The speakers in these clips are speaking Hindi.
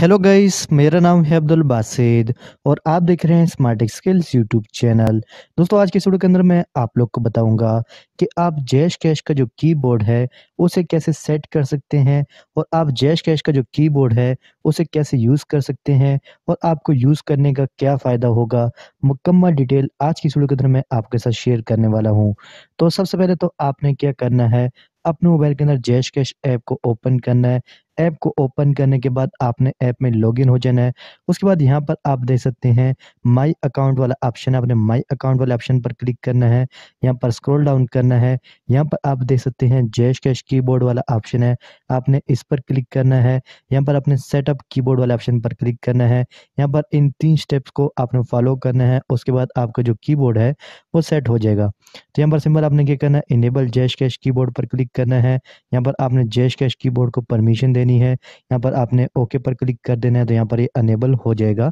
हेलो गाइस मेरा नाम है अब्दुल बासिद और आप देख रहे हैं स्मार्ट स्किल्स यूट्यूब चैनल दोस्तों आज के वीडियो के अंदर मैं आप लोग को बताऊंगा कि आप जैश कैश का जो कीबोर्ड है उसे कैसे सेट कर सकते हैं और आप जैश कैश का जो कीबोर्ड है उसे कैसे यूज़ कर सकते हैं और आपको यूज़ करने का क्या फ़ायदा होगा मुकम्मल डिटेल आज की वीडियो के अंदर मैं आपके साथ शेयर करने वाला हूँ तो सबसे पहले तो आपने क्या करना है अपने मोबाइल के अंदर जैश कैश ऐप को ओपन करना है ऐप को ओपन करने के बाद आपने ऐप में लॉगिन हो जाना है उसके बाद यहाँ पर आप देख सकते हैं माय अकाउंट वाला ऑप्शन है आपने माय अकाउंट वाले ऑप्शन पर क्लिक करना है यहाँ पर स्क्रॉल डाउन करना है यहाँ पर आप देख सकते हैं जैश कैश कीबोर्ड वाला ऑप्शन है आपने इस पर क्लिक करना है यहाँ पर आपने सेटअप की वाले ऑप्शन पर क्लिक करना है यहाँ पर इन तीन स्टेप्स को आपने फॉलो करना है उसके बाद आपका जो की है वो सेट हो जाएगा तो यहाँ पर सिंपल आपने क्या करना है इनेबल जैश कैश की पर क्लिक करना है यहाँ पर आपने जैश कैश की को परमिशन देनी देनी है यहाँ पर आपने ओके पर क्लिक कर देना है तो यहाँ पर ये अनेबल हो जाएगा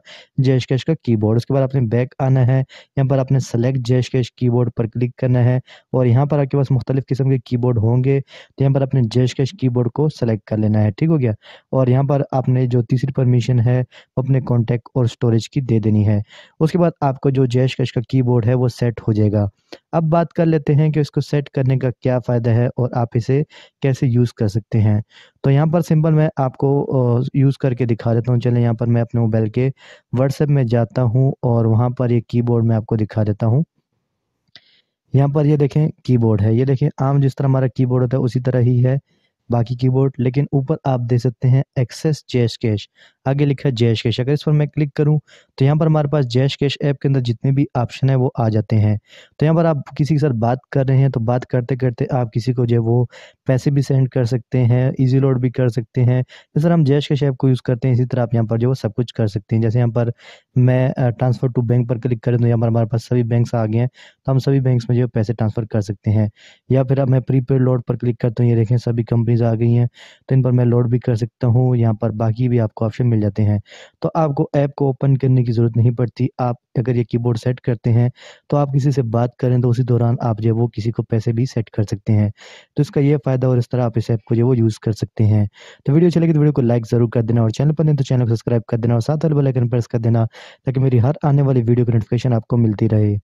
जेशकेश का कीबोर्ड उसके बाद आपने बैक आना है यहाँ पर आपने सेलेक्ट जेशकेश कीबोर्ड पर क्लिक करना है और यहाँ पर आपके पास मुख्तलिफ किस्म के कीबोर्ड होंगे तो यहाँ पर आपने जेशकेश कीबोर्ड को सेलेक्ट कर लेना है ठीक हो गया और यहाँ पर आपने जो तीसरी परमिशन है वो अपने कॉन्टैक्ट और स्टोरेज की दे देनी है उसके बाद आपको जो जेशकेश का कीबोर्ड है वो सेट हो जाएगा अब बात कर लेते हैं कि इसको सेट करने का क्या फ़ायदा है और आप इसे कैसे यूज़ कर सकते हैं तो यहाँ पर सिंपल मैं आपको यूज़ करके दिखा देता हूँ चले यहाँ पर मैं अपने मोबाइल के व्हाट्सएप में जाता हूँ और वहाँ पर ये की मैं आपको दिखा देता हूँ यहाँ पर ये देखें कीबोर्ड है ये देखें आम जिस तरह हमारा कीबोर्ड होता है उसी तरह ही है बाकी कीबोर्ड लेकिन ऊपर आप दे सकते हैं एक्सेस जैश कैश आगे लिखा है जैश कैश अगर इस पर मैं क्लिक करूं तो यहाँ पर हमारे पास जैश कैश ऐप के अंदर जितने भी ऑप्शन है वो आ जाते हैं तो यहाँ पर आप किसी के साथ बात कर रहे हैं तो बात करते करते आप किसी को जो है वो पैसे भी सेंड कर सकते हैं ईजी लोड भी कर सकते हैं तो सर हम जैश कैश ऐप को यूज़ करते हैं इसी तरह आप यहाँ पर जो वो सब कुछ कर सकते हैं जैसे यहाँ पर मैं ट्रांसफ़र टू बैंक पर क्लिक करें तो यहाँ पर हमारे पास सभी बैंक आ गए हैं तो हम सभी बैंक में जो पैसे ट्रांसफ़र कर सकते हैं या फिर आप मैं प्रीपेड लोड पर क्लिक करता हूँ ये देखें सभी कंपनी कंपनीज आ गई हैं तो इन पर मैं लोड भी कर सकता हूँ यहाँ पर बाकी भी आपको ऑप्शन मिल जाते हैं तो आपको ऐप को ओपन करने की ज़रूरत नहीं पड़ती आप अगर ये कीबोर्ड सेट करते हैं तो आप किसी से बात करें तो उसी दौरान आप जो वो किसी को पैसे भी सेट कर सकते हैं तो इसका ये फ़ायदा और इस तरह आप इस ऐप को जो वो यूज़ कर सकते हैं तो वीडियो चलेगी तो वीडियो को लाइक ज़रूर कर देना और चैनल पर नहीं तो चैनल को सब्सक्राइब कर देना और साथ वाले बेलाइकन प्रेस कर देना ताकि मेरी हर आने वाली वीडियो की नोटिफिकेशन आपको मिलती रहे